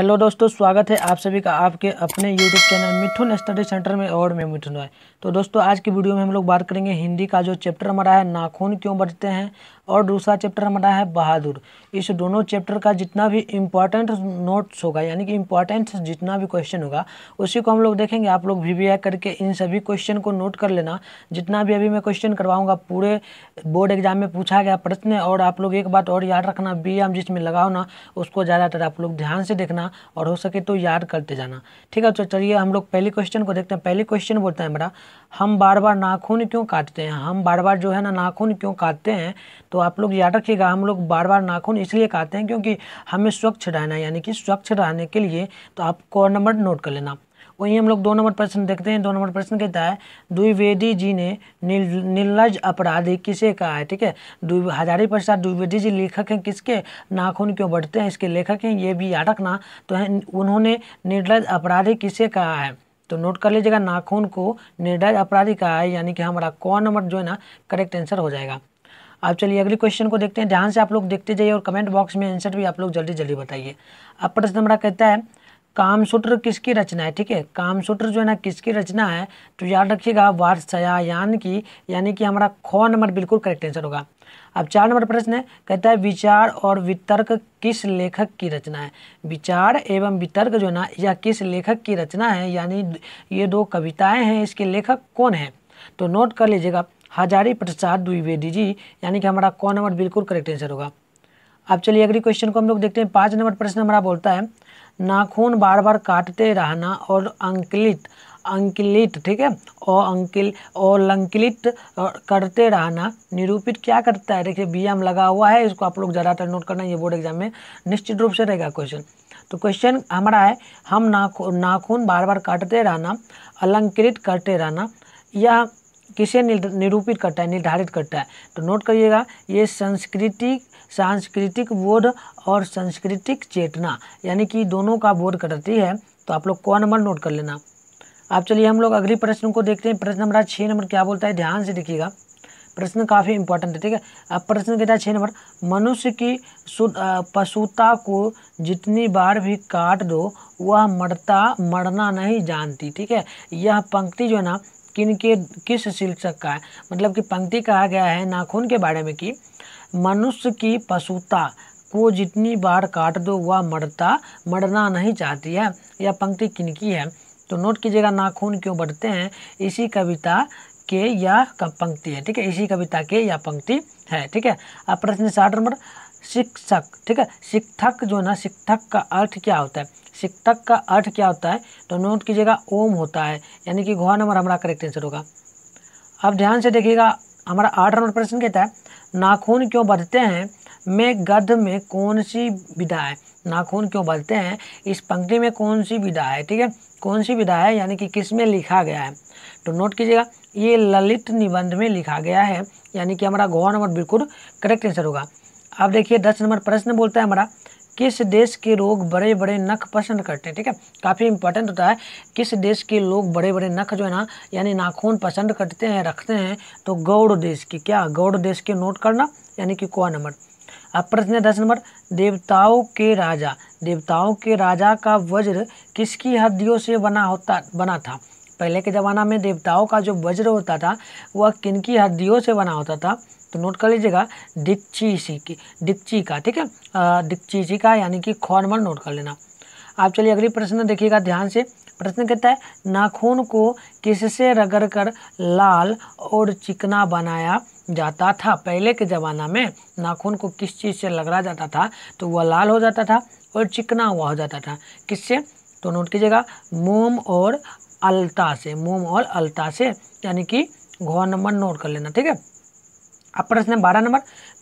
hello दोस्तों स्वागत है आप सभी का आपके अपने YouTube channel Mithun study centre में और मैं मिथुन राय तो दोस्तों आज की वीडियो में हम लोग बात करेंगे हिंदी का जो चैप्टर हमारा है नाखून क्यों बढ़ते हैं और दूसरा चैप्टर हमारा है बहादुर इस दोनों चैप्टर का जितना भी इम्पॉर्टेंट नोट्स होगा यानी कि इम्पॉर्टेंट जितना भी क्वेश्चन होगा उसी को हम लोग देखेंगे आप लोग वी करके इन सभी क्वेश्चन को नोट कर लेना जितना भी अभी मैं क्वेश्चन करवाऊँगा पूरे बोर्ड एग्जाम में पूछा गया प्रश्न और आप लोग एक बात और याद रखना बी एम जिसमें लगाओ ना उसको ज़्यादातर आप लोग ध्यान से देखना जाना और हो सके तो याद करते जाना ठीक है तो चलिए हम लोग पहले क्वेश्चन को देखते हैं पहले क्वेश्चन बोलते हैं मेरा हम बार बार नाखून क्यों काटते हैं हम बार बार जो है ना नाखून क्यों काटते हैं तो आप लोग याद रखिएगा हम लोग बार बार नाखून इसलिए काटते हैं क्योंकि हमें स्वच्छ रहना है यानी कि स्वच्छ रहने के लिए तो आप कॉर नंबर नोट कर लेना वहीं हम लोग दो नंबर प्रश्न देखते हैं दो नंबर प्रश्न कहता है द्विवेदी जी ने निर्लज अपराधी किसे कहा है ठीक है हजारी प्रसाद द्विवेदी जी लेखक हैं किसके नाखून क्यों बढ़ते हैं इसके लेखक हैं ये भी याद रखना तो है उन्होंने निर्लज अपराधी किसे कहा है तो नोट कर लीजिएगा नाखून को निर्लज अपराधी कहा है यानी कि हमारा कौन नंबर जो है ना करेक्ट आंसर हो जाएगा आप चलिए अगले क्वेश्चन को देखते हैं ध्यान से आप लोग देखते जाइए और कमेंट बॉक्स में आंसर भी आप लोग जल्दी जल्दी बताइए अब प्रश्न हमारा कहता है कामसूत्र किसकी रचना है ठीक है कामसूत्र जो है ना किसकी रचना है तो याद रखिएगा वात्सयायन की यानी कि हमारा ख नंबर बिल्कुल करेक्ट आंसर होगा अब चार नंबर प्रश्न है कहता है विचार और वितर्क किस लेखक की रचना है विचार एवं वितर्क जो है ना यह किस लेखक की रचना है यानी ये दो कविताएं हैं इसके लेखक कौन है तो नोट कर लीजिएगा हजारी प्रसाद द्विवेदी जी यानी कि हमारा कौन नंबर बिल्कुल करेक्ट आंसर होगा अब चलिए अगली क्वेश्चन को हम लोग देखते हैं पाँच नंबर प्रश्न हमारा बोलता है नाखून बार बार काटते रहना और अंकलित अंकलित ठीक है और अंकिल और लंकलित करते रहना निरूपित क्या करता है देखिए बी एम लगा हुआ है इसको आप लोग ज़्यादातर नोट करना ये बोर्ड एग्जाम में निश्चित रूप से रहेगा क्वेश्चन तो क्वेश्चन हमारा है हम नाखून नाखून बार बार काटते रहना अलंकृत करते रहना या किसे निरूपित करता है निर्धारित करता है तो नोट करिएगा ये संस्कृति सांस्कृतिक बोध और सांस्कृतिक चेतना यानी कि दोनों का बोध करती है तो आप लोग कौन नंबर नोट कर लेना आप चलिए हम लोग अगले प्रश्न को देखते हैं प्रश्न नंबर छः नंबर क्या बोलता है ध्यान से देखिएगा प्रश्न काफ़ी इंपॉर्टेंट है ठीक है अब प्रश्न कहता है छः नंबर मनुष्य की पशुता को जितनी बार भी काट दो वह मरता मरना नहीं जानती ठीक है यह पंक्ति जो है ना किन के किस शीर्षक का है मतलब कि पंक्ति कहा गया है नाखून के बारे में कि मनुष्य की पशुता को जितनी बार काट दो वह मरता मरना नहीं चाहती है यह पंक्ति किनकी है तो नोट कीजिएगा नाखून क्यों बढ़ते हैं इसी कविता के यह पंक्ति है ठीक है इसी कविता के यह पंक्ति है ठीक है अब प्रश्न साठ नंबर शिक्षक ठीक है शिक्षक जो है ना शिक्षक का अर्थ क्या होता है शिक्षक का अर्थ क्या होता है तो नोट कीजिएगा ओम होता है यानी कि घोवा नंबर हमारा करेक्ट आंसर होगा अब ध्यान से देखिएगा हमारा आठ नंबर प्रश्न कहता है नाखून क्यों बढ़ते हैं में गध में कौन सी विधा है नाखून क्यों बढ़ते हैं इस पंक्ति में कौन सी विधा है ठीक है कौन सी विधा है यानी कि किस में लिखा गया है तो नोट कीजिएगा ये ललित निबंध में लिखा गया है यानी कि हमारा गौर नंबर बिल्कुल करेक्ट आंसर होगा अब देखिए दस नंबर प्रश्न बोलता है हमारा किस देश के लोग बड़े बड़े नख पसंद करते हैं ठीक है काफ़ी इंपॉर्टेंट होता है किस देश के लोग बड़े बड़े नख जो है ना यानी नाखून पसंद करते हैं रखते हैं तो गौड़ देश की क्या गौड़ देश के नोट करना यानी कि कौन नंबर अब प्रश्न है दस नंबर देवताओं के राजा देवताओं के राजा का वज्र किसकी हड्डियों से बना होता बना था पहले के ज़माना में देवताओं का जो वज्र होता था वह किनकी हड्डियों से बना होता था तो नोट कर लीजिएगा सी की डिक्ची का ठीक है सी का यानी कि खॉर्मर नोट कर लेना आप चलिए अगली प्रश्न देखिएगा ध्यान से प्रश्न कहता है नाखून को किससे रगड़ कर लाल और चिकना बनाया जाता था पहले के ज़माना में नाखून को किस चीज़ से रगड़ा जाता था तो वह लाल हो जाता था और चिकना हुआ हो जाता था किससे तो नोट कीजिएगा मोम और अलता से मोम और अलता से यानी कि नंबर नोट कर लेना ठीक है अब प्रश्न बारह नंबर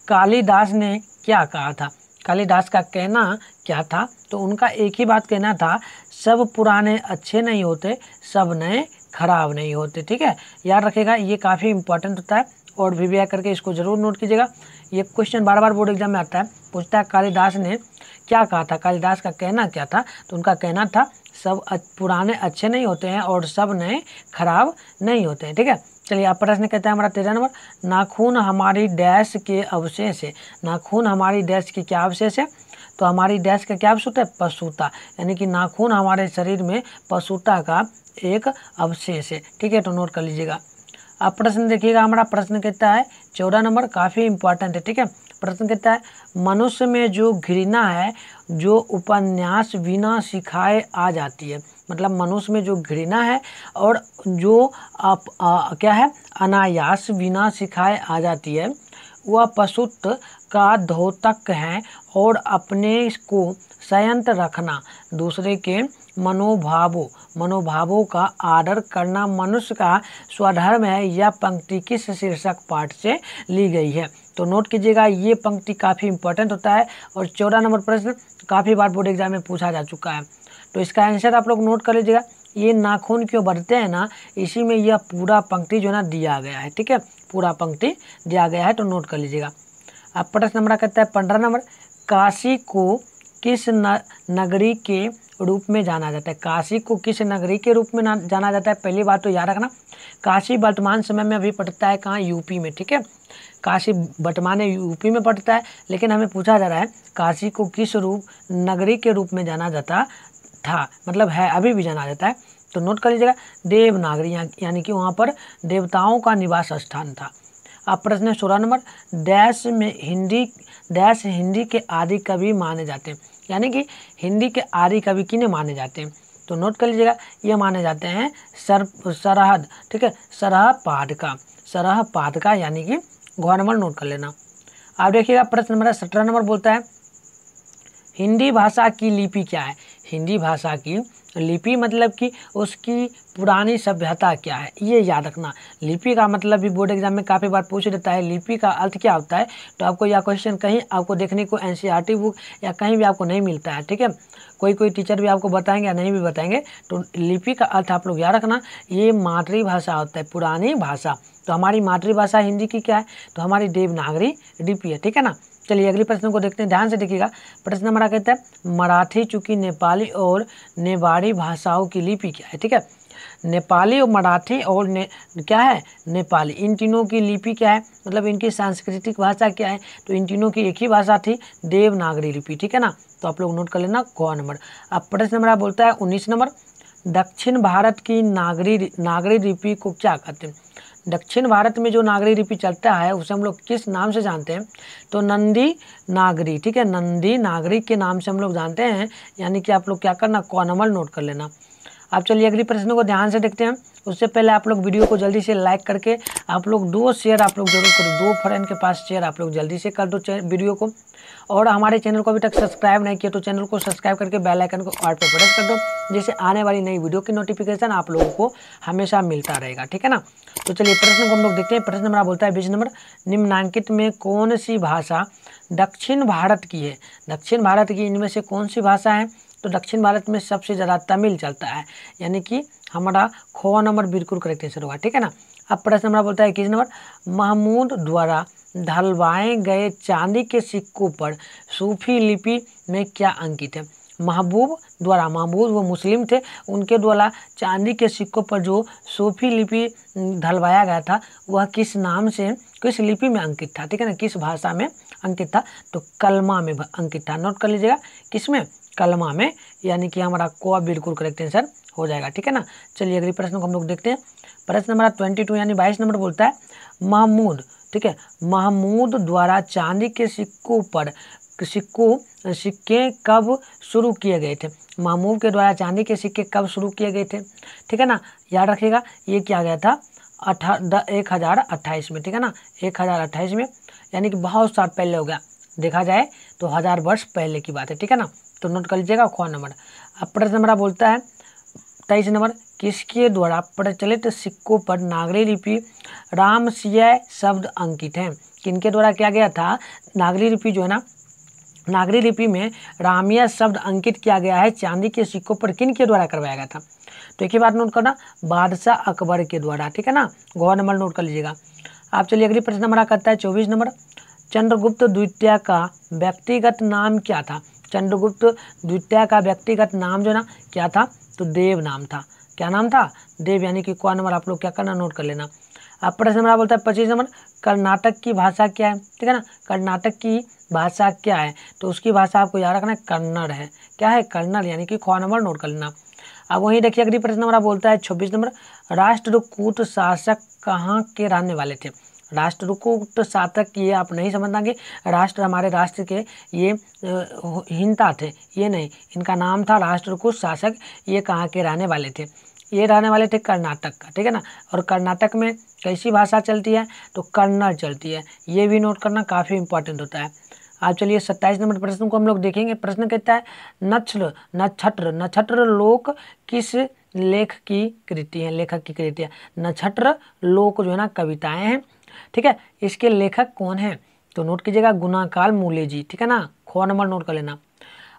कालिदास ने क्या कहा था कालिदास का कहना क्या था तो उनका एक ही बात कहना था सब पुराने अच्छे नहीं होते सब नए खराब नहीं होते ठीक है याद रखेगा ये काफ़ी इंपॉर्टेंट होता है और वी करके इसको ज़रूर नोट कीजिएगा ये क्वेश्चन बार बार बोर्ड एग्जाम में आता है पूछता है कालिदास ने क्या कहा था कालिदास का कहना क्या था तो उनका कहना था सब पुराने अच्छे नहीं होते हैं और सब नए खराब नहीं होते हैं ठीक है चलिए अपर प्रश्न कहता है हमारा तेरह नंबर नाखून हमारी डैश के अवशेष है नाखून हमारी डैश के क्या अवशेष है तो हमारी डैश का क्या अवशेष है पशुता यानी कि नाखून हमारे शरीर में पशुता का एक अवशेष है ठीक है तो नोट कर लीजिएगा अब प्रश्न देखिएगा हमारा प्रश्न कहता है चौदह नंबर काफ़ी इंपॉर्टेंट है ठीक है प्रश्न कहता है मनुष्य में जो घृणा है जो उपन्यास बिना सिखाए आ जाती है मतलब मनुष्य में जो घृणा है और जो आप आ, क्या है अनायास बिना सिखाए आ जाती है वह पशुत्व का धोतक है और अपने को संयंत्र रखना दूसरे के मनोभावों मनोभावों का आदर करना मनुष्य का स्वधर्म है यह पंक्ति किस शीर्षक पाठ से ली गई है तो नोट कीजिएगा ये पंक्ति काफ़ी इंपॉर्टेंट होता है और चौदह नंबर प्रश्न काफ़ी बार बोर्ड एग्जाम में पूछा जा चुका है तो इसका आंसर आप लोग नोट कर लीजिएगा ये नाखून क्यों बढ़ते हैं ना इसी में यह पूरा पंक्ति जो है ना दिया गया है ठीक है पूरा पंक्ति दिया गया है तो नोट कर लीजिएगा अब प्रश्न नंबर कहता है पंद्रह नंबर काशी को किस न, नगरी के रूप में जाना जाता है काशी को किस नगरी के रूप में ना जाना जाता है पहली बात तो याद रखना काशी वर्तमान समय में अभी पड़ता है कहाँ यूपी में ठीक है काशी वर्तमान यूपी में पड़ता है लेकिन हमें पूछा जा रहा है काशी को किस रूप नगरी के रूप में जाना जाता था मतलब है अभी भी जाना जाता है तो नोट कर लीजिएगा देवनागरी यानी कि वहाँ पर देवताओं का निवास स्थान था अब प्रश्न है सोलह नंबर डैश में हिंदी डैश हिंदी के आदि कवि माने जाते हैं यानी कि हिंदी के आर्य कवि किन माने जाते हैं तो नोट कर लीजिएगा ये माने जाते हैं सर सरहद ठीक है सरह का सरह का यानी कि घोर नंबर नोट कर लेना आप देखिएगा प्रश्न नंबर सत्रह नंबर बोलता है हिंदी भाषा की लिपि क्या है हिंदी भाषा की लिपि मतलब कि उसकी पुरानी सभ्यता क्या है ये याद रखना लिपि का मतलब भी बोर्ड एग्जाम में काफ़ी बार पूछ देता है लिपि का अर्थ क्या होता है तो आपको यह क्वेश्चन कहीं आपको देखने को एन बुक e या कहीं भी आपको नहीं मिलता है ठीक है कोई कोई टीचर भी आपको बताएंगे या नहीं भी बताएंगे तो लिपि का अर्थ आप लोग याद रखना ये मातृभाषा होता है पुरानी भाषा तो हमारी मातृभाषा हिंदी की क्या है तो हमारी देवनागरी लिपि है ठीक है ना चलिए अगले प्रश्न को देखते हैं ध्यान से देखिएगा प्रश्न हमारा कहता है मराठी चूंकि नेपाली और नेवाड़ी भाषाओं की लिपि क्या है ठीक है नेपाली और मराठी और ने क्या है नेपाली इन तीनों की लिपि क्या है मतलब इनकी सांस्कृतिक भाषा क्या है तो इन तीनों की एक ही भाषा थी देवनागरी लिपि ठीक है ना तो आप लोग नोट कर लेना गौ नंबर अब प्रश्न हमारा बोलता है उन्नीस नंबर दक्षिण भारत की नागरी नागरी लिपि को क्या कहते हैं दक्षिण भारत में जो नागरी लिपि चलता है उसे हम लोग किस नाम से जानते हैं तो नंदी नागरी ठीक है नंदी नागरी के नाम से हम लोग जानते हैं यानी कि आप लोग क्या करना कॉनमल नोट कर लेना आप चलिए अगली प्रश्न को ध्यान से देखते हैं उससे पहले आप लोग वीडियो को जल्दी से लाइक करके आप लोग दो शेयर आप लोग जरूर करो दो फ्रेंड के पास शेयर आप लोग जल्दी से कर दो वीडियो को और हमारे चैनल को अभी तक सब्सक्राइब नहीं किया तो चैनल को सब्सक्राइब करके बेल आइकन को ऑल पर प्रेस कर दो जिससे आने वाली नई वीडियो की नोटिफिकेशन आप लोगों को हमेशा मिलता रहेगा ठीक है ना तो चलिए प्रश्न को हम लोग देखते हैं प्रश्न हमारा बोलता है बीस नंबर निम्नांकित में कौन सी भाषा दक्षिण भारत की है दक्षिण भारत की इनमें से कौन सी भाषा है तो दक्षिण भारत में सबसे ज़्यादा तमिल चलता है यानी कि हमारा खोवा नंबर बिल्कुल करेक्ट आंसर होगा ठीक है ना अब प्रश्न हमारा बोलता है इक्कीस नंबर महमूद द्वारा ढलवाए गए चांदी के सिक्कों पर सूफी लिपि में क्या अंकित है महबूब द्वारा महबूब वो मुस्लिम थे उनके द्वारा चांदी के सिक्कों पर जो सूफी लिपि ढलवाया गया था वह किस नाम से किस लिपि में अंकित था ठीक है ना किस भाषा में अंकित था तो कलमा में अंकित था नोट कर लीजिएगा किस में कलमा में यानी कि हमारा कोआ बिल्कुल करेक्ट आंसर हो जाएगा ठीक है ना चलिए अगले प्रश्न को हम लोग देखते हैं प्रश्न हमारा ट्वेंटी टू यानी बाईस नंबर बोलता है महमूद ठीक है महमूद द्वारा चांदी के सिक्कों पर सिक्कों सिक्के कब शुरू किए गए थे महमूद के द्वारा चांदी के सिक्के कब शुरू किए गए थे ठीक है ना याद रखिएगा ये क्या गया था अठा द एक हज़ार अट्ठाईस में ठीक है ना एक हज़ार अट्ठाईस में यानी कि बहुत साल पहले हो गया देखा जाए तो हज़ार वर्ष पहले की बात है ठीक है ना तो नोट कर लीजिएगा ख नंबर अब प्रश्न हमारा बोलता है तेईस नंबर किसके द्वारा प्रचलित सिक्कों पर नागरी लिपि सिया शब्द अंकित है किनके द्वारा किया गया था नागरी लिपि जो है ना नागरी लिपि में रामिया शब्द अंकित किया गया है चांदी के सिक्कों पर किन के द्वारा करवाया गया था तो एक ही बात नोट करना बादशाह अकबर के द्वारा ठीक है ना गौर नंबर नोट कर लीजिएगा आप चलिए अगली प्रश्न हमारा करता है चौबीस नंबर चंद्रगुप्त द्वितीय का व्यक्तिगत नाम क्या था चंद्रगुप्त द्वितीय का व्यक्तिगत नाम जो ना क्या था तो देव नाम था क्या नाम था देव यानी कि कौन नंबर आप लोग क्या करना नोट कर लेना अब प्रश्न हमारा बोलता है पच्चीस नंबर कर्नाटक की भाषा क्या है ठीक है ना कर्नाटक की भाषा क्या है तो उसकी भाषा आपको याद रखना है कन्नड़ है क्या है कन्नड़ यानी कि खौ नंबर नोट कर लेना अब वहीं देखिए अगली प्रश्न हमारा बोलता है छब्बीस नंबर राष्ट्रकूट शासक कहाँ के रहने वाले थे राष्ट्रकूट शासक तो ये आप नहीं समझ पाएंगे राष्ट्र हमारे राष्ट्र के ये हिंता थे ये नहीं इनका नाम था राष्ट्रकूट शासक ये कहाँ के रहने वाले थे ये रहने वाले थे कर्नाटक का ठीक है ना और कर्नाटक में कैसी भाषा चलती है तो कन्नड़ चलती है ये भी नोट करना काफ़ी इंपॉर्टेंट होता है आप चलिए सत्ताईस नंबर प्रश्न को हम लोग देखेंगे प्रश्न कहता है नक्षत्र नक्षत्र नक्षत्र लोक किस लेख की कृति है लेखक की कृति है नक्षत्र लोक जो है ना कविताएं हैं ठीक है इसके लेखक कौन है तो नोट कीजिएगा गुनाकाल मूल्य जी ठीक है ना खो नंबर नोट कर लेना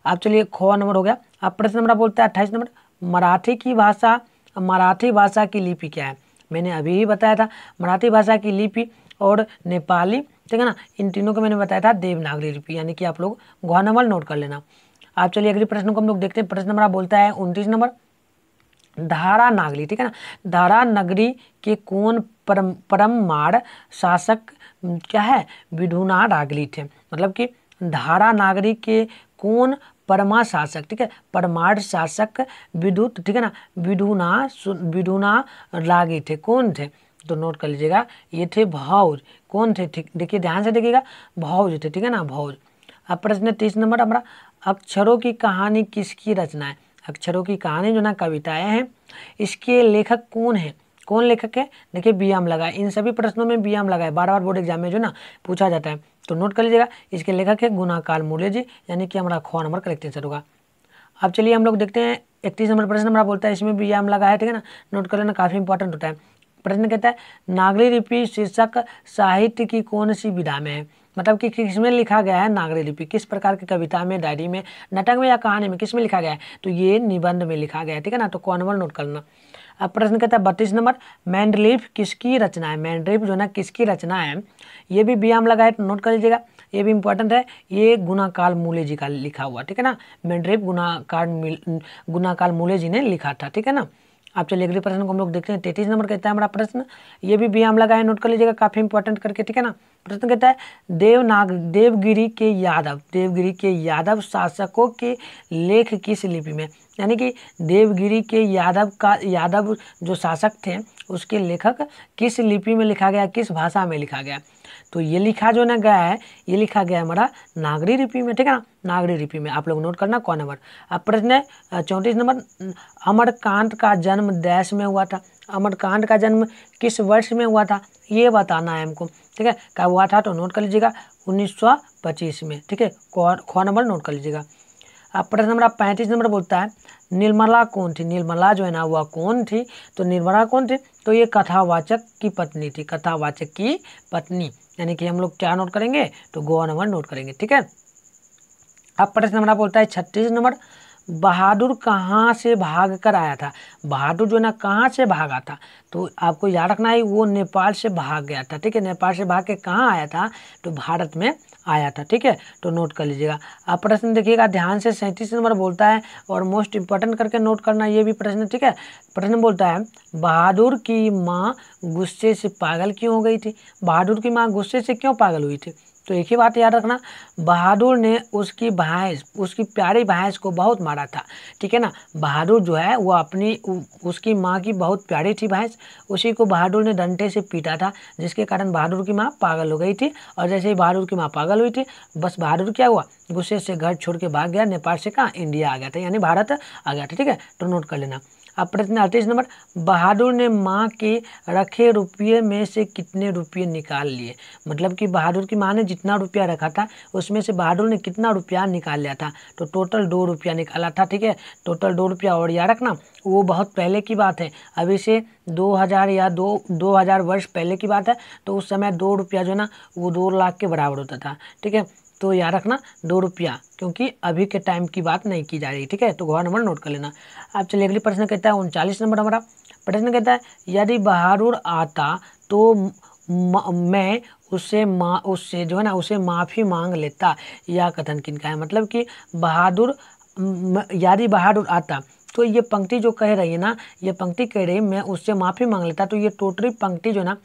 आप चलिए खो नंबर हो गया अब प्रश्न नंबर बोलते हैं अट्ठाईस नंबर मराठी की भाषा मराठी भाषा की लिपि क्या है मैंने अभी ही बताया था मराठी भाषा की लिपि और नेपाली ठीक है ना इन तीनों को मैंने बताया था देवनागरी लिपि यानी कि आप लोग नंबर नोट कर लेना आप चलिए अगले प्रश्न को हम लोग देखते हैं प्रश्न नंबर बोलता है उनतीस नंबर धारा नागरी ठीक है ना धारा नगरी के कौन परम मार शासक क्या है विधुना रागली थे मतलब कि धारा नागरी के कौन परमा शासक ठीक है परमार शासक विद्युत ठीक है ना विधुना विधुना रागी थे कौन थे तो नोट कर लीजिएगा ये थे भौज कौन थे ठीक देखिए ध्यान से देखिएगा भौज थे ठीक है ना भौज अब प्रश्न है तीस नंबर हमारा अक्षरों की कहानी किसकी रचना है अक्षरों की कहानी जो ना कविताएं हैं इसके लेखक कौन है कौन लेखक है देखिए बी एम लगा है इन सभी प्रश्नों में बी एम लगा है बार बार बोर्ड एग्जाम में जो ना पूछा जाता है तो नोट कर लीजिएगा इसके लेखक है गुनाकाल मूल्य जी यानी कि हमारा खो नंबर करेक्ट आंसर होगा अब चलिए हम लोग देखते हैं इकतीस नंबर प्रश्न हमारा बोलता है इसमें बी एम लगा है ठीक है ना नोट कर लेना काफ़ी इंपॉर्टेंट होता है प्रश्न कहता है नागरी लिपि शीर्षक साहित्य की कौन सी विधा में है मतलब कि किसमें लिखा गया है नागरी लिपि किस प्रकार की कविता में डायरी में नाटक में या कहानी में किसमें लिखा गया है तो ये निबंध में लिखा गया है ठीक है ना तो कॉनवल नोट करना अब प्रश्न कहता है बत्तीस नंबर मैंड्रिफ किसकी रचना है मैंडलिफ जो है ना किसकी रचना है ये भी आम लगा है नोट कर लीजिएगा ये भी इंपॉर्टेंट है ये गुनाकाल मूले जी का लिखा हुआ ठीक है ना मैंडलिफ गुनाकार गुनाकाल मूले जी ने लिखा था ठीक है ना आप चलिए अगले प्रश्न को हम लोग देखते हैं तैतीस नंबर कहता है हमारा प्रश्न ये भी बी हमला है नोट कर लीजिएगा काफ़ी इंपॉर्टेंट करके ठीक है ना प्रश्न कहता है देवनाग देवगिरी के यादव देवगिरी के यादव शासकों के लेख किस लिपि में यानी कि देवगिरी के यादव का यादव जो शासक थे उसके लेखक किस लिपि में लिखा गया किस भाषा में लिखा गया तो ये लिखा जो ना गया है ये लिखा गया है हमारा नागरी रिपी में ठीक है ना नागरी रिपी में आप लोग नोट करना कौन नंबर अब प्रश्न है चौंतीस नंबर अमरकांत का जन्म देश में हुआ था अमरकांत का जन्म किस वर्ष में हुआ था ये बताना है हमको ठीक है क्या हुआ था तो नोट कर लीजिएगा उन्नीस में ठीक है कौन नंबर नोट कर लीजिएगा अब प्रश्न नंबर पैंतीस नंबर बोलता है निर्मला कौन थी निर्मला जो है ना वह कौन थी तो निर्मला कौन थी तो ये कथावाचक की पत्नी थी कथावाचक की पत्नी यानी कि हम लोग क्या नोट करेंगे तो गोवा नंबर नोट करेंगे ठीक है अब प्रश्न हमारा बोलता है छत्तीस नंबर बहादुर कहाँ से भाग कर आया था बहादुर जो है ना कहाँ से भागा था तो आपको याद रखना है वो नेपाल से भाग गया था ठीक है नेपाल से भाग के कहाँ आया था तो भारत में आया था ठीक है तो नोट कर लीजिएगा आप प्रश्न देखिएगा ध्यान से सैंतीस नंबर बोलता है और मोस्ट इंपॉर्टेंट करके नोट करना ये भी प्रश्न ठीक है प्रश्न बोलता है बहादुर की माँ गुस्से से पागल क्यों हो गई थी बहादुर की माँ गुस्से से क्यों पागल हुई थी तो एक ही बात याद रखना बहादुर ने उसकी भैंस उसकी प्यारी भैंस को बहुत मारा था ठीक है ना बहादुर जो है वो अपनी उसकी माँ की बहुत प्यारी थी भैंस उसी को बहादुर ने डंटे से पीटा था जिसके कारण बहादुर की माँ पागल हो गई थी और जैसे ही बहादुर की माँ पागल हुई थी बस बहादुर क्या हुआ गुस्से से घर छोड़ के भाग गया नेपाल से कहाँ इंडिया आ गया था यानी भारत आ गया था ठीक है तो नोट कर लेना प्रश्न अड़तीस नंबर बहादुर ने माँ के रखे रुपये में से कितने रुपये निकाल लिए मतलब कि बहादुर की माँ ने जितना रुपया रखा था उसमें से बहादुर ने कितना रुपया निकाल लिया था तो टोटल दो रुपया निकाला था ठीक है टोटल दो रुपया और याद रखना वो बहुत पहले की बात है अभी से दो हज़ार या दो दो हज़ार वर्ष पहले की बात है तो उस समय दो रुपया जो है ना वो दो लाख के बराबर होता था ठीक है तो यहाँ रखना दो रुपया क्योंकि अभी के टाइम की बात नहीं की जा रही ठीक है तो घोड़ा नंबर नोट कर लेना आप चलिए अगले प्रश्न कहता है उनचालीस नंबर हमारा प्रश्न कहता है यदि बहादुर आता तो मैं उससे मा उससे जो है ना उसे माफ़ी मांग लेता यह कथन किनका है मतलब कि बहादुर यदि बहादुर आता तो ये पंक्ति जो कह रही है ना ये पंक्ति कह रही मैं उससे माफ़ी मांग लेता तो ये टोटली पंक्ति जो है ना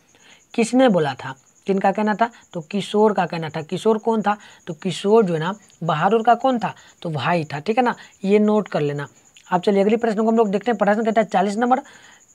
किसने बोला था किन का कहना था तो किशोर का कहना था किशोर कौन था तो किशोर जो है ना बहादुर का कौन था तो भाई था ठीक है ना ये नोट कर लेना आप चलिए अगले प्रश्न को हम लोग देखते हैं प्रश्न कहता है चालीस नंबर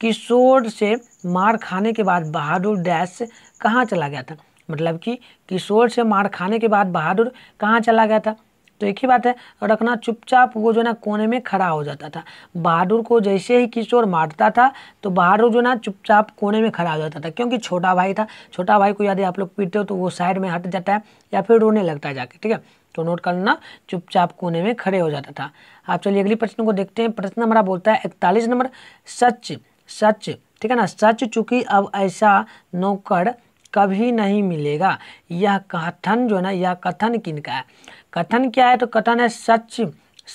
किशोर से मार खाने के बाद बहादुर डैश कहाँ चला गया था मतलब कि किशोर से मार खाने के बाद बहादुर कहाँ चला गया था तो एक ही बात है रखना चुपचाप वो जो ना कोने में खड़ा हो जाता था बहादुर को जैसे ही किशोर मारता था तो बहादुर जो ना चुपचाप कोने में खड़ा हो जाता था क्योंकि छोटा भाई था छोटा भाई को यदि आप लोग पीटते हो तो वो साइड में हट जाता है या फिर रोने लगता है जाके ठीक है तो नोट करना चुपचाप कोने में खड़े हो जाता था आप चलिए अगले प्रश्न को देखते हैं प्रश्न हमारा बोलता है इकतालीस नंबर सच सच ठीक है ना सच चूंकि अब ऐसा नौकर कभी नहीं मिलेगा यह कथन जो है ना यह कथन किनका है कथन क्या है तो कथन है सच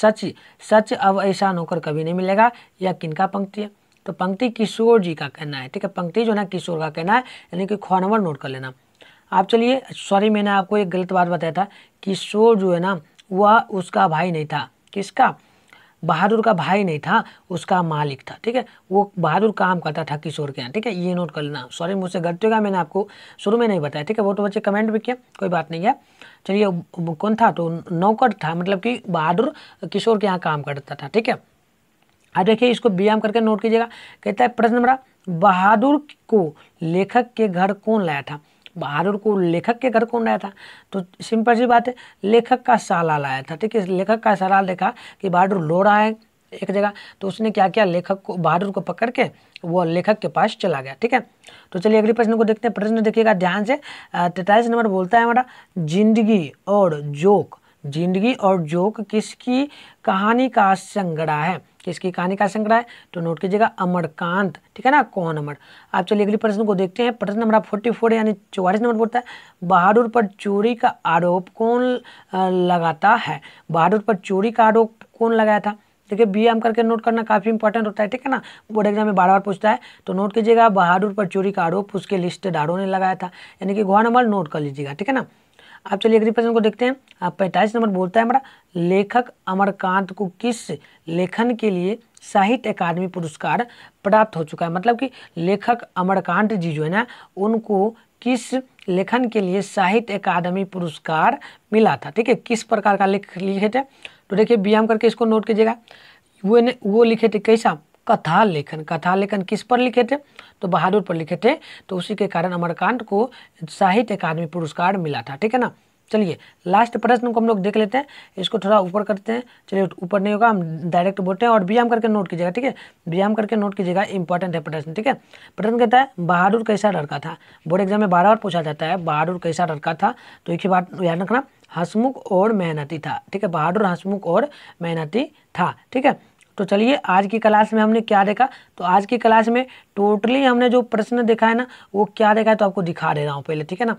सच सच अब ऐसा नौकर कभी नहीं मिलेगा यह किनका पंक्ति है तो पंक्ति किशोर जी का कहना है ठीक है पंक्ति जो है ना किशोर का कहना है यानी कि खो नंबर नोट कर लेना आप चलिए सॉरी मैंने आपको एक गलत बात बताया था किशोर जो है ना वह उसका भाई नहीं था किसका बहादुर का भाई नहीं था उसका मालिक था ठीक है वो बहादुर काम करता था किशोर के यहाँ ठीक है ये नोट कर लेना सॉरी मुझसे गलती होगा मैंने आपको शुरू में नहीं बताया ठीक है वो तो बच्चे कमेंट भी किया कोई बात नहीं है चलिए कौन था तो नौकर था मतलब कि बहादुर किशोर के यहाँ काम करता था ठीक है अब देखिए इसको व्यायाम करके नोट कीजिएगा कहता है प्रश्न नंबर बहादुर को लेखक के घर कौन लाया था बहादुर को लेखक के घर कौन लाया था तो सिंपल सी बात है लेखक का साला लाया था ठीक है लेखक का साला देखा कि बहादुर लो रहा है एक जगह तो उसने क्या किया लेखक को बहादुर को पकड़ के वो लेखक के पास चला गया ठीक है तो चलिए अगले प्रश्न को देखते हैं प्रश्न देखिएगा ध्यान से तैतालीस नंबर बोलता है हमारा जिंदगी और जोक जिंदगी और जोक किसकी कहानी का संगड़ा है किसकी कहानी का संग्रह है तो नोट कीजिएगा अमरकांत ठीक है ना कौन अमर आप चलिए अगले प्रश्न को देखते हैं प्रश्न नंबर फोर्टी फोर यानी चौवालीस नंबर बोलता है बहादुर पर चोरी का आरोप कौन लगाता है बहादुर पर चोरी का आरोप कौन लगाया था देखिए बी एम करके नोट करना काफ़ी इंपॉर्टेंट होता है ठीक है ना बोर्ड एग्जाम में बार बार पूछता है तो नोट कीजिएगा बहादुर पर चोरी का आरोप उसके रिश्तेदारों ने लगाया था यानी कि गौर नंबर नोट कर लीजिएगा ठीक है ना आप चलिए अगले प्रश्न को देखते हैं पैंतालीस नंबर बोलता है हमारा लेखक अमरकांत को किस लेखन के लिए साहित्य अकादमी पुरस्कार प्राप्त हो चुका है मतलब कि लेखक अमरकांत जी जो है ना उनको किस लेखन के लिए साहित्य अकादमी पुरस्कार मिला था ठीक है किस प्रकार का लेख लिखे थे तो देखिए बी करके इसको नोट कीजिएगा वो वो लिखे थे कैसा कथा लेखन कथा लेखन किस पर लिखे थे तो बहादुर पर लिखे थे तो उसी के कारण अमरकांत को साहित्य अकादमी पुरस्कार मिला था ठीक है ना चलिए लास्ट प्रश्न को हम लोग देख लेते हैं इसको थोड़ा ऊपर करते हैं चलिए ऊपर नहीं होगा हम डायरेक्ट बोलते हैं और व्यायाम करके नोट कीजिएगा ठीक है व्यायाम करके नोट कीजिएगा इंपॉर्टेंट है प्रश्न ठीक है प्रश्न कहता है बहादुर कैसा लड़का था बोर्ड एग्जाम में बार बार पूछा जाता है बहादुर कैसा लड़का था तो एक ही बात याद रखना हंसमुख और मेहनती था ठीक है बहादुर हंसमुख और मेहनती था ठीक है तो चलिए आज की क्लास में हमने क्या देखा तो आज की क्लास में टोटली हमने जो प्रश्न देखा है ना वो क्या देखा है तो आपको दिखा दे रहा हूँ पहले ठीक है ना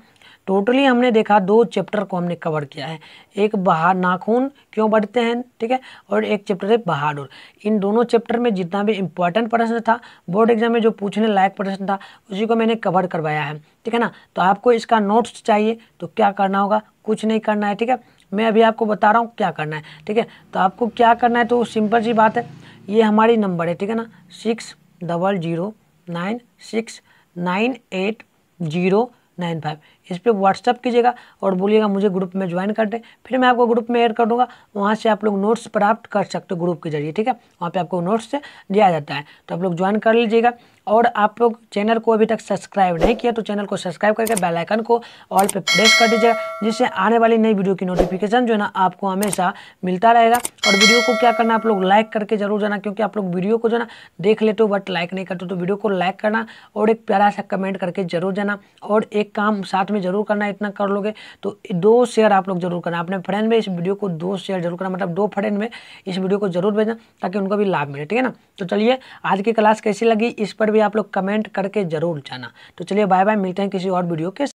टोटली हमने देखा दो चैप्टर को हमने कवर किया है एक बाहर नाखून क्यों बढ़ते हैं ठीक है और एक चैप्टर है बहादुर इन दोनों चैप्टर में जितना भी इम्पोर्टेंट प्रश्न था बोर्ड एग्जाम में जो पूछने लायक प्रश्न था उसी को मैंने कवर करवाया है ठीक है ना तो आपको इसका नोट्स चाहिए तो क्या करना होगा कुछ नहीं करना है ठीक है मैं अभी आपको बता रहा हूँ क्या करना है ठीक है तो आपको क्या करना है तो सिंपल सी बात है ये हमारी नंबर है ठीक है ना six double zero nine six nine eight zero nine five इस पर व्हाट्सअप कीजिएगा और बोलिएगा मुझे ग्रुप में ज्वाइन कर दें फिर मैं आपको ग्रुप में ऐड कर दूँगा वहाँ से आप लोग नोट्स प्राप्त कर सकते हो ग्रुप के जरिए ठीक है वहाँ पर आपको नोट्स दिया जाता है तो आप लोग ज्वाइन कर लीजिएगा और आप लोग चैनल को अभी तक सब्सक्राइब नहीं किया तो चैनल को सब्सक्राइब करके बेल आइकन को ऑल पे प्रेस कर दीजिएगा जिससे आने वाली नई वीडियो की नोटिफिकेशन जो है ना आपको हमेशा मिलता रहेगा और वीडियो को क्या करना आप लोग लाइक करके जरूर जाना क्योंकि आप लोग वीडियो को जो ना देख लेते हो बट लाइक नहीं करते तो वीडियो को लाइक करना और एक प्यारा सा कमेंट करके जरूर जाना और एक काम साथ में जरूर करना इतना कर लोगे तो दो शेयर आप लोग जरूर करना अपने फ्रेंड में इस वीडियो को दो शेयर जरूर करना मतलब दो फ्रेंड में इस वीडियो को जरूर भेजना ताकि उनको भी लाभ मिले ठीक है ना तो चलिए आज की क्लास कैसी लगी इस पर भी आप लोग कमेंट करके जरूर जाना तो चलिए बाय बाय मिलते हैं किसी और वीडियो के